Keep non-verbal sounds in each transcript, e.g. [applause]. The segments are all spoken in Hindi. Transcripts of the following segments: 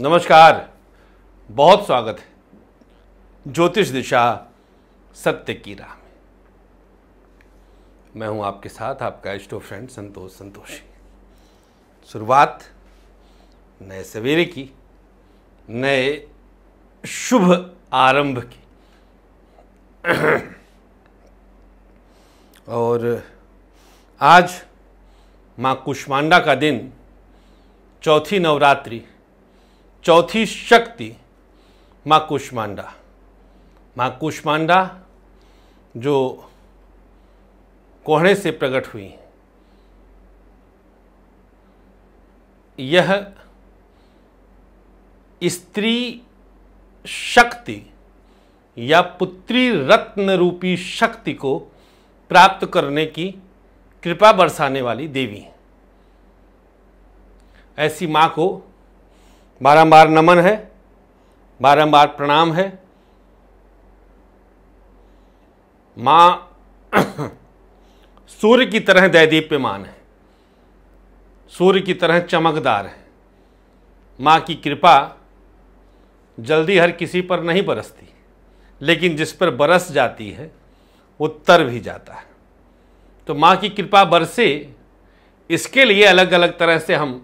नमस्कार बहुत स्वागत है ज्योतिष दिशा सत्य की राह में मैं हूं आपके साथ आपका एस्टो फ्रेंड संतोष संतोषी शुरुआत नए सवेरे की नए शुभ आरंभ की [clears throat] और आज माँ कुष्मांडा का दिन चौथी नवरात्रि चौथी शक्ति माँ कुष्मांडा माँ कुष्मांडा जो कोहरे से प्रकट हुई यह स्त्री शक्ति या पुत्री रत्न रूपी शक्ति को प्राप्त करने की कृपा बरसाने वाली देवी ऐसी मां को बारंबार नमन है बारंबार प्रणाम है माँ [clears throat] सूर्य की तरह दैदीप्यमान है सूर्य की तरह चमकदार है माँ की कृपा जल्दी हर किसी पर नहीं बरसती लेकिन जिस पर बरस जाती है वो तर भी जाता है तो माँ की कृपा बरसे इसके लिए अलग अलग तरह से हम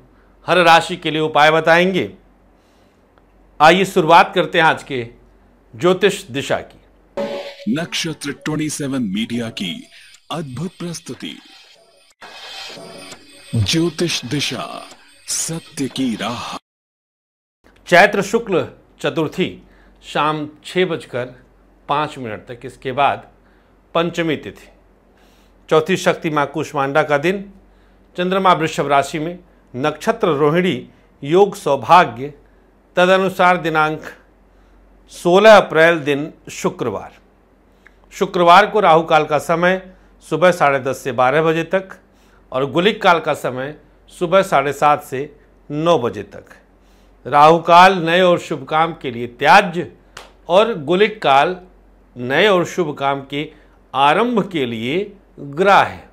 हर राशि के लिए उपाय बताएंगे आइए शुरुआत करते हैं आज के ज्योतिष दिशा की नक्षत्र 27 मीडिया की अद्भुत प्रस्तुति ज्योतिष दिशा सत्य की राह चैत्र शुक्ल चतुर्थी शाम छह बजकर पांच मिनट तक इसके बाद पंचमी तिथि चौथी शक्ति माँ कुष्मांडा का दिन चंद्रमा वृषभ राशि में नक्षत्र रोहिणी योग सौभाग्य तदनुसार दिनांक 16 अप्रैल दिन शुक्रवार शुक्रवार को राहु काल का समय सुबह साढ़े दस से बारह बजे तक और गुलिक काल का समय सुबह साढ़े सात से नौ बजे तक राहु काल नए और शुभ काम के लिए त्याज्य और गुलिक काल नए और शुभ काम के आरंभ के लिए ग्राह है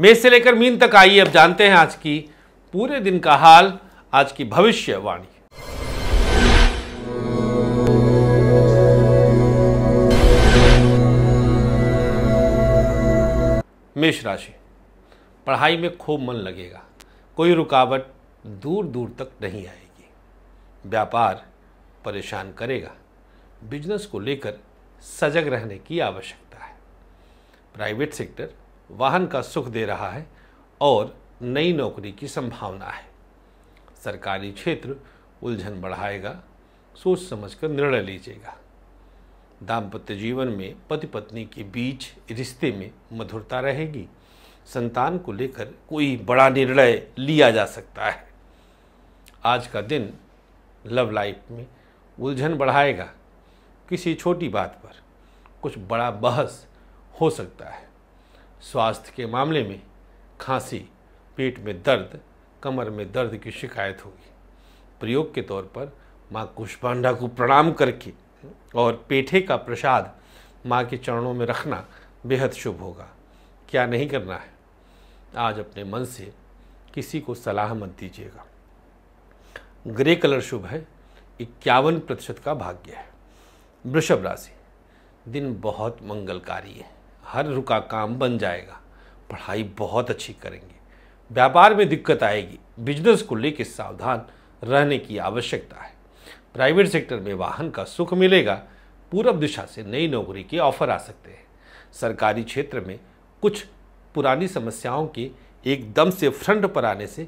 मेष से लेकर मीन तक आइए अब जानते हैं आज की पूरे दिन का हाल आज की भविष्यवाणी मेष राशि पढ़ाई में खूब मन लगेगा कोई रुकावट दूर दूर तक नहीं आएगी व्यापार परेशान करेगा बिजनेस को लेकर सजग रहने की आवश्यकता है प्राइवेट सेक्टर वाहन का सुख दे रहा है और नई नौकरी की संभावना है सरकारी क्षेत्र उलझन बढ़ाएगा सोच समझकर निर्णय लीजिएगा दाम्पत्य जीवन में पति पत्नी के बीच रिश्ते में मधुरता रहेगी संतान को लेकर कोई बड़ा निर्णय लिया जा सकता है आज का दिन लव लाइफ में उलझन बढ़ाएगा किसी छोटी बात पर कुछ बड़ा बहस हो सकता है स्वास्थ्य के मामले में खांसी पेट में दर्द कमर में दर्द की शिकायत होगी प्रयोग के तौर पर माँ कुशभांडा को प्रणाम करके और पेठे का प्रसाद माँ के चरणों में रखना बेहद शुभ होगा क्या नहीं करना है आज अपने मन से किसी को सलाह मत दीजिएगा ग्रे कलर शुभ है इक्यावन प्रतिशत का भाग्य है वृषभ राशि दिन बहुत मंगलकारी है हर रुका काम बन जाएगा पढ़ाई बहुत अच्छी करेंगे व्यापार में दिक्कत आएगी बिजनेस को लेकर सावधान रहने की आवश्यकता है प्राइवेट सेक्टर में वाहन का सुख मिलेगा पूरब दिशा से नई नौकरी के ऑफर आ सकते हैं सरकारी क्षेत्र में कुछ पुरानी समस्याओं के एकदम से फ्रंट पर आने से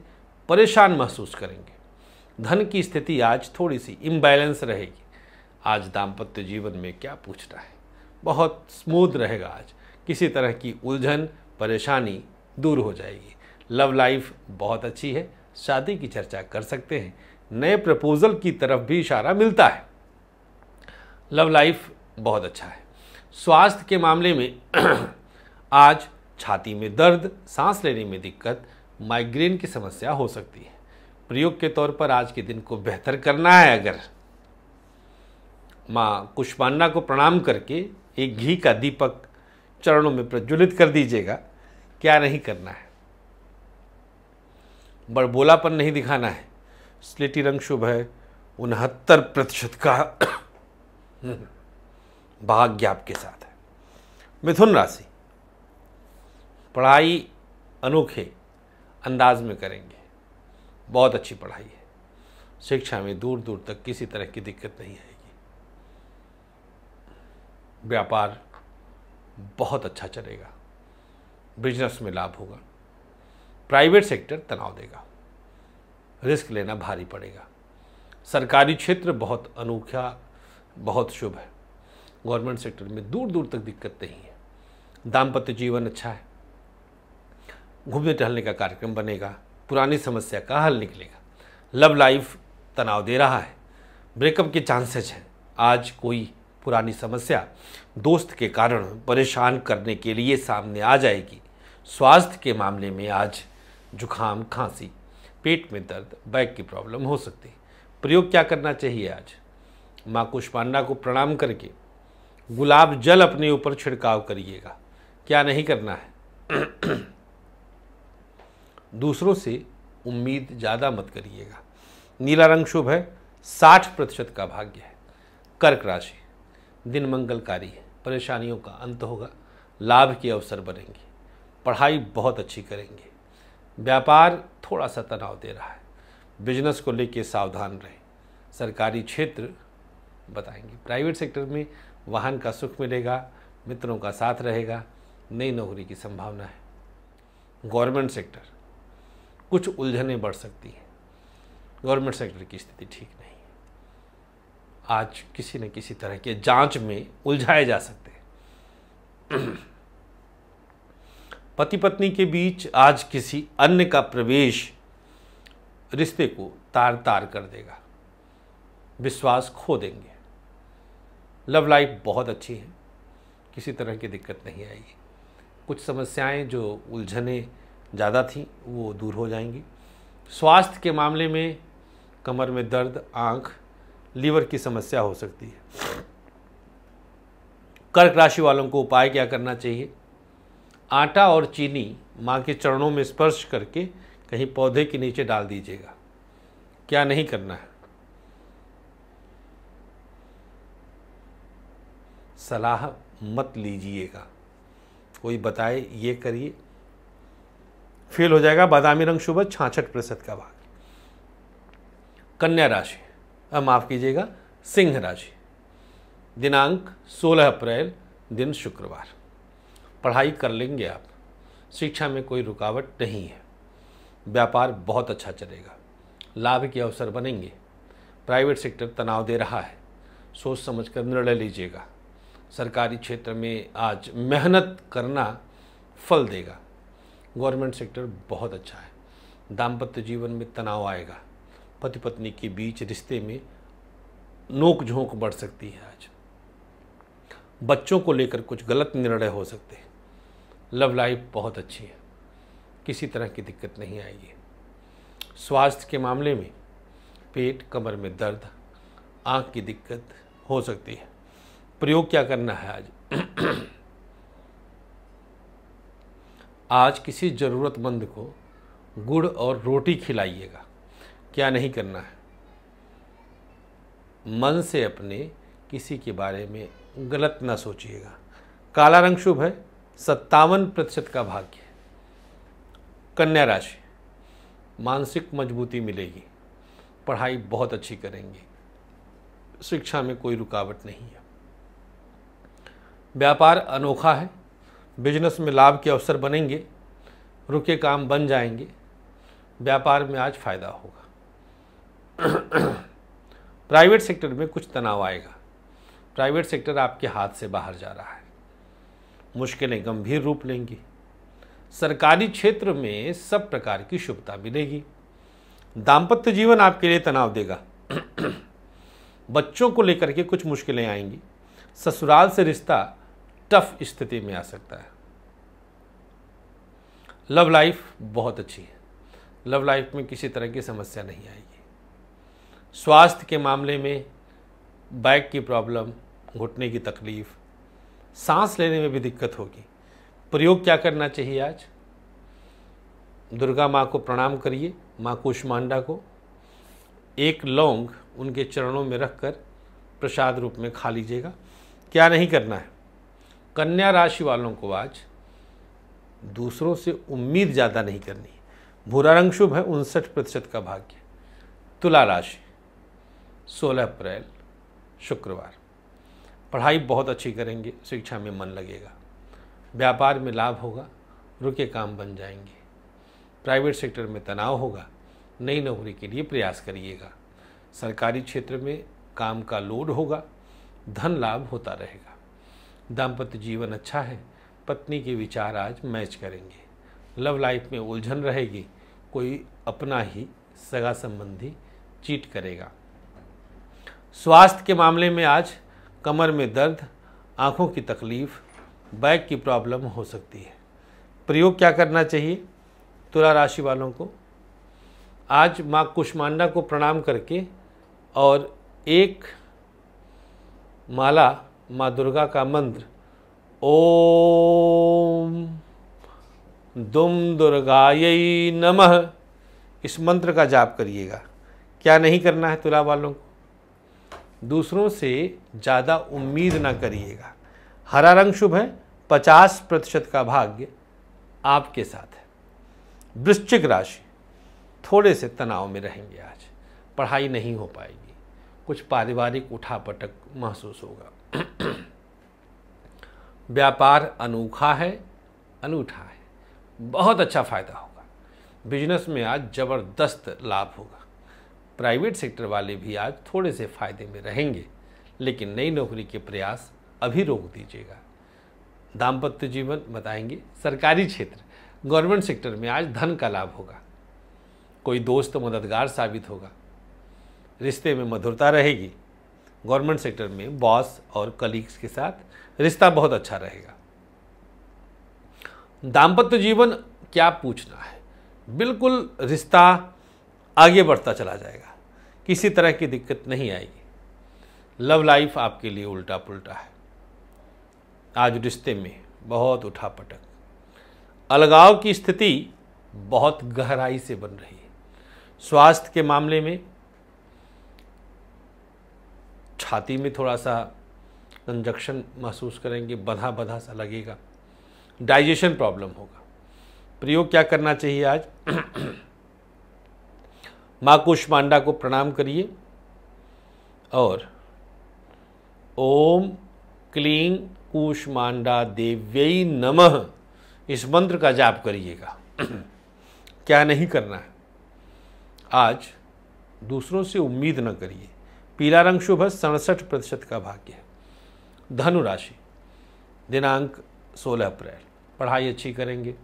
परेशान महसूस करेंगे धन की स्थिति आज थोड़ी सी इम्बैलेंस रहेगी आज दाम्पत्य जीवन में क्या पूछना है बहुत स्मूथ रहेगा आज किसी तरह की उलझन परेशानी दूर हो जाएगी लव लाइफ बहुत अच्छी है शादी की चर्चा कर सकते हैं नए प्रपोजल की तरफ भी इशारा मिलता है लव लाइफ बहुत अच्छा है स्वास्थ्य के मामले में [clears throat] आज छाती में दर्द सांस लेने में दिक्कत माइग्रेन की समस्या हो सकती है प्रयोग के तौर पर आज के दिन को बेहतर करना है अगर माँ कुष्मांडा को प्रणाम करके एक घी का दीपक चरणों में प्रज्वलित कर दीजिएगा क्या नहीं करना है बड़बोलापन नहीं दिखाना है स्लेटी रंग शुभ है उनहत्तर प्रतिशत का [clears throat] भाग्य आपके साथ है मिथुन राशि पढ़ाई अनोखे अंदाज में करेंगे बहुत अच्छी पढ़ाई है शिक्षा में दूर दूर तक किसी तरह की दिक्कत नहीं आएगी व्यापार बहुत अच्छा चलेगा बिजनेस में लाभ होगा प्राइवेट सेक्टर तनाव देगा रिस्क लेना भारी पड़ेगा सरकारी क्षेत्र बहुत अनोखा बहुत शुभ है गवर्नमेंट सेक्टर में दूर दूर तक दिक्कत नहीं है दाम्पत्य जीवन अच्छा है घूमने टहलने का कार्यक्रम बनेगा पुरानी समस्या का हल निकलेगा लव लाइफ तनाव दे रहा है ब्रेकअप के चांसेस हैं आज कोई पुरानी समस्या दोस्त के कारण परेशान करने के लिए सामने आ जाएगी स्वास्थ्य के मामले में आज जुखाम खांसी पेट में दर्द बैक की प्रॉब्लम हो सकती है प्रयोग क्या करना चाहिए आज माँ कुष्पांडा को प्रणाम करके गुलाब जल अपने ऊपर छिड़काव करिएगा क्या नहीं करना है [clears throat] दूसरों से उम्मीद ज़्यादा मत करिएगा नीला रंग शुभ है साठ प्रतिशत का भाग्य है कर्क राशि दिन मंगलकारी है परेशानियों का अंत होगा लाभ के अवसर बनेंगे पढ़ाई बहुत अच्छी करेंगे व्यापार थोड़ा सा तनाव दे रहा है बिजनेस को लेके सावधान रहें सरकारी क्षेत्र बताएंगे प्राइवेट सेक्टर में वाहन का सुख मिलेगा मित्रों का साथ रहेगा नई नौकरी की संभावना है गवर्नमेंट सेक्टर कुछ उलझनें बढ़ सकती हैं गवर्नमेंट सेक्टर की स्थिति ठीक नहीं आज किसी न किसी तरह के जांच में उलझाए जा सकते हैं पति पत्नी के बीच आज किसी अन्य का प्रवेश रिश्ते को तार तार कर देगा विश्वास खो देंगे लव लाइफ बहुत अच्छी है किसी तरह की दिक्कत नहीं आएगी कुछ समस्याएं जो उलझने ज़्यादा थी वो दूर हो जाएंगी स्वास्थ्य के मामले में कमर में दर्द आँख लीवर की समस्या हो सकती है कर्क राशि वालों को उपाय क्या करना चाहिए आटा और चीनी माँ के चरणों में स्पर्श करके कहीं पौधे के नीचे डाल दीजिएगा क्या नहीं करना है सलाह मत लीजिएगा कोई बताए ये करिए फेल हो जाएगा बादामी रंग शुभ छाछठ प्रतिशत का भाग कन्या राशि अब माफ़ कीजिएगा सिंह राशि दिनांक 16 अप्रैल दिन शुक्रवार पढ़ाई कर लेंगे आप शिक्षा में कोई रुकावट नहीं है व्यापार बहुत अच्छा चलेगा लाभ के अवसर बनेंगे प्राइवेट सेक्टर तनाव दे रहा है सोच समझकर निर्णय लीजिएगा सरकारी क्षेत्र में आज मेहनत करना फल देगा गवर्नमेंट सेक्टर बहुत अच्छा है दाम्पत्य जीवन में तनाव आएगा पति पत्नी के बीच रिश्ते में नोक झोंक बढ़ सकती है आज बच्चों को लेकर कुछ गलत निर्णय हो सकते हैं लव लाइफ बहुत अच्छी है किसी तरह की दिक्कत नहीं आएगी स्वास्थ्य के मामले में पेट कमर में दर्द आँख की दिक्कत हो सकती है प्रयोग क्या करना है आज [clears throat] आज किसी ज़रूरतमंद को गुड़ और रोटी खिलाइएगा क्या नहीं करना है मन से अपने किसी के बारे में गलत ना सोचिएगा काला रंग शुभ है सत्तावन प्रतिशत का भाग्य कन्या राशि मानसिक मजबूती मिलेगी पढ़ाई बहुत अच्छी करेंगे शिक्षा में कोई रुकावट नहीं है व्यापार अनोखा है बिजनेस में लाभ के अवसर बनेंगे रुके काम बन जाएंगे व्यापार में आज फायदा होगा [clears throat] प्राइवेट सेक्टर में कुछ तनाव आएगा प्राइवेट सेक्टर आपके हाथ से बाहर जा रहा है मुश्किलें गंभीर रूप लेंगी सरकारी क्षेत्र में सब प्रकार की शुभता मिलेगी दाम्पत्य जीवन आपके लिए तनाव देगा बच्चों को लेकर के कुछ मुश्किलें आएंगी ससुराल से रिश्ता टफ स्थिति में आ सकता है लव लाइफ बहुत अच्छी है लव लाइफ में किसी तरह की समस्या नहीं आएगी स्वास्थ्य के मामले में बैक की प्रॉब्लम घुटने की तकलीफ़ सांस लेने में भी दिक्कत होगी प्रयोग क्या करना चाहिए आज दुर्गा माँ को प्रणाम करिए माँ कुशमांडा को एक लौंग उनके चरणों में रखकर प्रसाद रूप में खा लीजिएगा क्या नहीं करना है कन्या राशि वालों को आज दूसरों से उम्मीद ज़्यादा नहीं करनी भूरा रंग शुभ है उनसठ प्रतिशत का भाग्य तुला राशि 16 अप्रैल शुक्रवार पढ़ाई बहुत अच्छी करेंगे शिक्षा में मन लगेगा व्यापार में लाभ होगा रुके काम बन जाएंगे प्राइवेट सेक्टर में तनाव होगा नई नौकरी के लिए प्रयास करिएगा सरकारी क्षेत्र में काम का लोड होगा धन लाभ होता रहेगा दाम्पत्य जीवन अच्छा है पत्नी के विचार आज मैच करेंगे लव लाइफ में उलझन रहेगी कोई अपना ही सगा संबंधी चीट करेगा स्वास्थ्य के मामले में आज कमर में दर्द आँखों की तकलीफ़ बैक की प्रॉब्लम हो सकती है प्रयोग क्या करना चाहिए तुला राशि वालों को आज माँ कुष्मांडा को प्रणाम करके और एक माला माँ दुर्गा का मंत्र ओम दुम दुर्गाय नमः इस मंत्र का जाप करिएगा क्या नहीं करना है तुला वालों को दूसरों से ज़्यादा उम्मीद ना करिएगा हरा रंग शुभ है पचास प्रतिशत का भाग्य आपके साथ है वृश्चिक राशि थोड़े से तनाव में रहेंगे आज पढ़ाई नहीं हो पाएगी कुछ पारिवारिक उठापटक महसूस होगा [clears throat] व्यापार अनोखा है अनूठा है बहुत अच्छा फ़ायदा होगा बिजनेस में आज ज़बरदस्त लाभ होगा प्राइवेट सेक्टर वाले भी आज थोड़े से फायदे में रहेंगे लेकिन नई नौकरी के प्रयास अभी रोक दीजिएगा दाम्पत्य जीवन बताएंगे सरकारी क्षेत्र गवर्नमेंट सेक्टर में आज धन का लाभ होगा कोई दोस्त मददगार साबित होगा रिश्ते में मधुरता रहेगी गवर्नमेंट सेक्टर में बॉस और कलीग्स के साथ रिश्ता बहुत अच्छा रहेगा दाम्पत्य जीवन क्या पूछना है बिल्कुल रिश्ता आगे बढ़ता चला जाएगा किसी तरह की दिक्कत नहीं आएगी लव लाइफ आपके लिए उल्टा पुल्टा है आज रिश्ते में बहुत उठा पटक अलगाव की स्थिति बहुत गहराई से बन रही है स्वास्थ्य के मामले में छाती में थोड़ा सा कंजक्शन महसूस करेंगे बधा बधा सा लगेगा डाइजेशन प्रॉब्लम होगा प्रयोग क्या करना चाहिए आज माँ कुष्मांडा को प्रणाम करिए और ओम क्लीं कुष्मांडा देव्यई नमः इस मंत्र का जाप करिएगा [clears throat] क्या नहीं करना है आज दूसरों से उम्मीद न करिए पीला रंग शुभ है सड़सठ प्रतिशत का भाग्य है धनुराशि दिनांक 16 अप्रैल पढ़ाई अच्छी करेंगे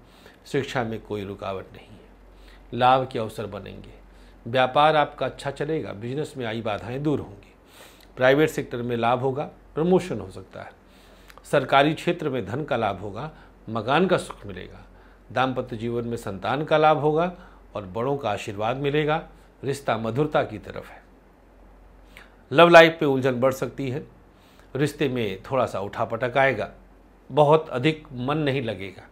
शिक्षा में कोई रुकावट नहीं है लाभ के अवसर बनेंगे व्यापार आपका अच्छा चलेगा बिजनेस में आई बाधाएं दूर होंगी प्राइवेट सेक्टर में लाभ होगा प्रमोशन हो सकता है सरकारी क्षेत्र में धन का लाभ होगा मकान का सुख मिलेगा दाम्पत्य जीवन में संतान का लाभ होगा और बड़ों का आशीर्वाद मिलेगा रिश्ता मधुरता की तरफ है लव लाइफ पे उलझन बढ़ सकती है रिश्ते में थोड़ा सा उठापटक आएगा बहुत अधिक मन नहीं लगेगा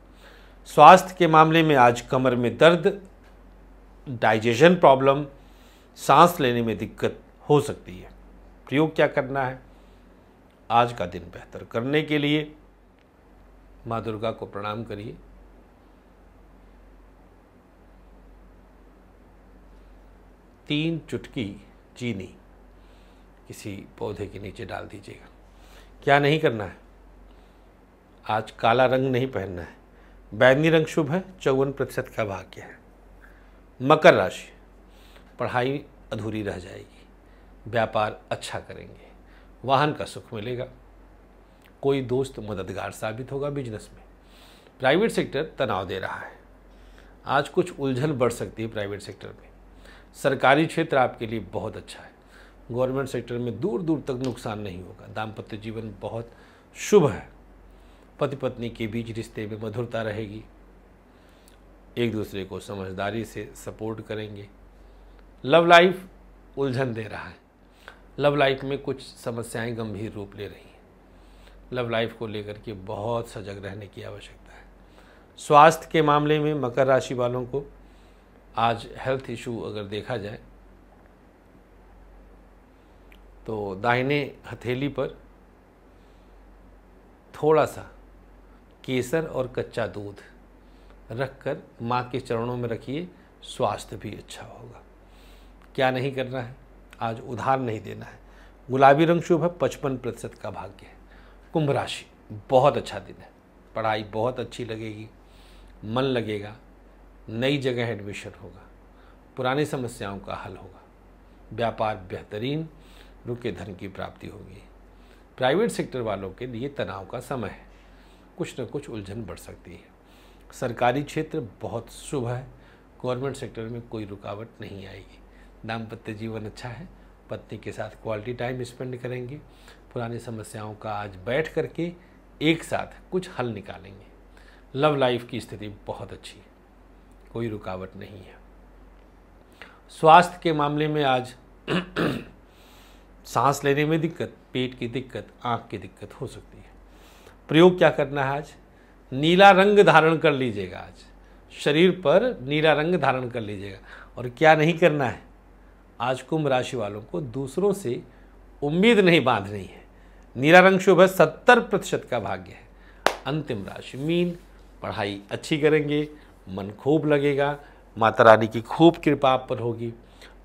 स्वास्थ्य के मामले में आज कमर में दर्द डाइजेशन प्रॉब्लम सांस लेने में दिक्कत हो सकती है प्रयोग क्या करना है आज का दिन बेहतर करने के लिए माँ दुर्गा को प्रणाम करिए तीन चुटकी चीनी किसी पौधे के नीचे डाल दीजिएगा क्या नहीं करना है आज काला रंग नहीं पहनना है बैंगनी रंग शुभ है चौवन प्रतिशत का भाग्य है मकर राशि पढ़ाई अधूरी रह जाएगी व्यापार अच्छा करेंगे वाहन का सुख मिलेगा कोई दोस्त मददगार साबित होगा बिजनेस में प्राइवेट सेक्टर तनाव दे रहा है आज कुछ उलझन बढ़ सकती है प्राइवेट सेक्टर में सरकारी क्षेत्र आपके लिए बहुत अच्छा है गवर्नमेंट सेक्टर में दूर दूर तक नुकसान नहीं होगा दाम्पत्य जीवन बहुत शुभ है पति पत्नी के बीच रिश्ते में मधुरता रहेगी एक दूसरे को समझदारी से सपोर्ट करेंगे लव लाइफ उलझन दे रहा है लव लाइफ में कुछ समस्याएं गंभीर रूप ले रही हैं लव लाइफ को लेकर के बहुत सजग रहने की आवश्यकता है स्वास्थ्य के मामले में मकर राशि वालों को आज हेल्थ इशू अगर देखा जाए तो दाहिने हथेली पर थोड़ा सा केसर और कच्चा दूध रख कर माँ के चरणों में रखिए स्वास्थ्य भी अच्छा होगा क्या नहीं करना है आज उधार नहीं देना है गुलाबी रंग शुभ है पचपन प्रतिशत का भाग्य है कुंभ राशि बहुत अच्छा दिन है पढ़ाई बहुत अच्छी लगेगी मन लगेगा नई जगह एडमिशन होगा पुरानी समस्याओं का हल होगा व्यापार बेहतरीन रुके धन की प्राप्ति होगी प्राइवेट सेक्टर वालों के लिए तनाव का समय है कुछ न कुछ उलझन बढ़ सकती है सरकारी क्षेत्र बहुत शुभ है गवर्नमेंट सेक्टर में कोई रुकावट नहीं आएगी दाम्पत्य जीवन अच्छा है पत्नी के साथ क्वालिटी टाइम स्पेंड करेंगे पुरानी समस्याओं का आज बैठ करके एक साथ कुछ हल निकालेंगे लव लाइफ की स्थिति बहुत अच्छी है कोई रुकावट नहीं है स्वास्थ्य के मामले में आज [clears throat] सांस लेने में दिक्कत पेट की दिक्कत आँख की दिक्कत हो सकती है प्रयोग क्या करना है आज नीला रंग धारण कर लीजिएगा आज शरीर पर नीला रंग धारण कर लीजिएगा और क्या नहीं करना है आज कुंभ राशि वालों को दूसरों से उम्मीद नहीं बांधनी है नीला रंग शुभ है सत्तर प्रतिशत का भाग्य है अंतिम राशि मीन पढ़ाई अच्छी करेंगे मन खूब लगेगा माता रानी की खूब कृपा आप पर होगी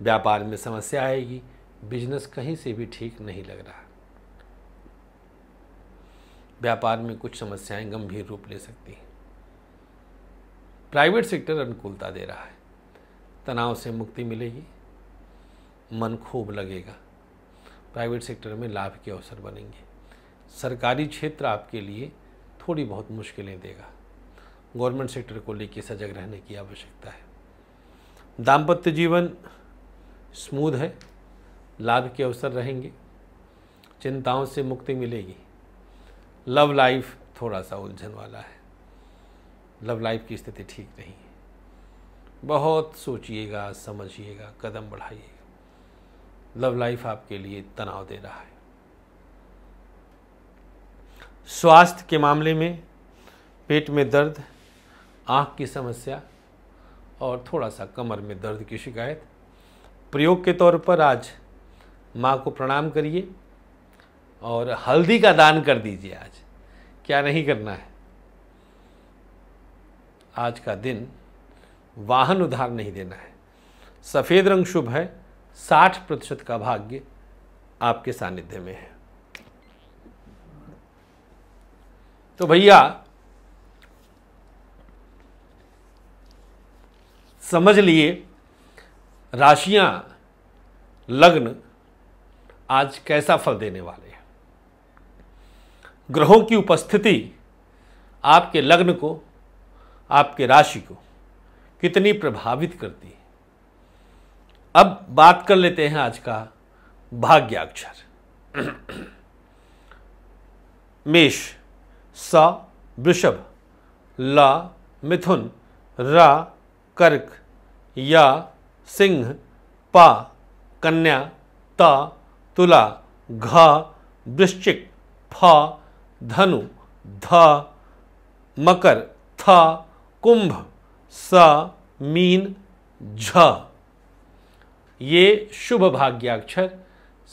व्यापार में समस्या आएगी बिजनेस कहीं से भी ठीक नहीं लग रहा व्यापार में कुछ समस्याएं गंभीर रूप ले सकती हैं प्राइवेट सेक्टर अनुकूलता दे रहा है तनाव से मुक्ति मिलेगी मन खूब लगेगा प्राइवेट सेक्टर में लाभ के अवसर बनेंगे सरकारी क्षेत्र आपके लिए थोड़ी बहुत मुश्किलें देगा गवर्नमेंट सेक्टर को लेकर सजग रहने की आवश्यकता है दाम्पत्य जीवन स्मूद है लाभ के अवसर रहेंगे चिंताओं से मुक्ति मिलेगी लव लाइफ थोड़ा सा उलझन वाला है लव लाइफ की स्थिति ठीक नहीं है बहुत सोचिएगा समझिएगा कदम बढ़ाइएगा लव लाइफ आपके लिए तनाव दे रहा है स्वास्थ्य के मामले में पेट में दर्द आँख की समस्या और थोड़ा सा कमर में दर्द की शिकायत प्रयोग के तौर पर आज माँ को प्रणाम करिए और हल्दी का दान कर दीजिए आज क्या नहीं करना है आज का दिन वाहन उधार नहीं देना है सफ़ेद रंग शुभ है साठ प्रतिशत का भाग्य आपके सानिध्य में है तो भैया समझ लिए राशियां लग्न आज कैसा फल देने वाले ग्रहों की उपस्थिति आपके लग्न को आपके राशि को कितनी प्रभावित करती है अब बात कर लेते हैं आज का भाग्याक्षर मेष स वृषभ ल मिथुन र कर्क या सिंह प कन्या त तुला घ वृश्चिक फ धनु ध मकर थ कुंभ स मीन झ ये शुभ भाग्याक्षर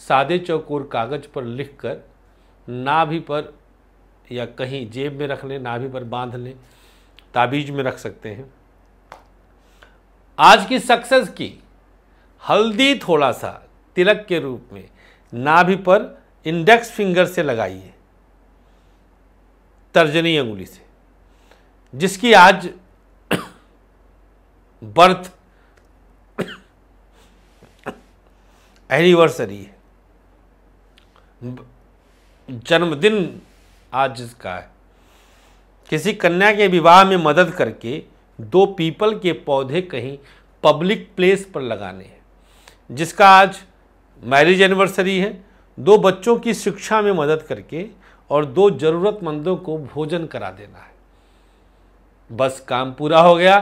सादे चौकोर कागज पर लिखकर नाभि पर या कहीं जेब में रख लें नाभि पर बांध लें ताबीज में रख सकते हैं आज की सक्सेस की हल्दी थोड़ा सा तिलक के रूप में नाभि पर इंडेक्स फिंगर से लगाइए तर्जनी अंगुली से जिसकी आज बर्थ एनिवर्सरी है जन्मदिन आज जिसका है किसी कन्या के विवाह में मदद करके दो पीपल के पौधे कहीं पब्लिक प्लेस पर लगाने हैं जिसका आज मैरिज एनिवर्सरी है दो बच्चों की शिक्षा में मदद करके और दो ज़रूरतमंदों को भोजन करा देना है बस काम पूरा हो गया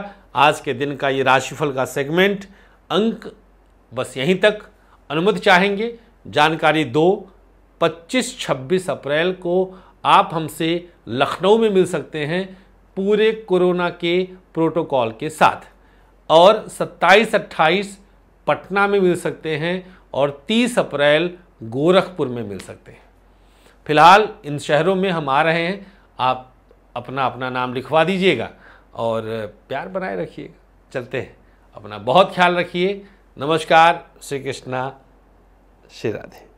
आज के दिन का ये राशिफल का सेगमेंट अंक बस यहीं तक अनुमति चाहेंगे जानकारी दो 25-26 अप्रैल को आप हमसे लखनऊ में मिल सकते हैं पूरे कोरोना के प्रोटोकॉल के साथ और 27-28 पटना में मिल सकते हैं और 30 अप्रैल गोरखपुर में मिल सकते हैं फिलहाल इन शहरों में हम आ रहे हैं आप अपना अपना नाम लिखवा दीजिएगा और प्यार बनाए रखिएगा चलते हैं अपना बहुत ख्याल रखिए नमस्कार श्री कृष्णा श्री राधे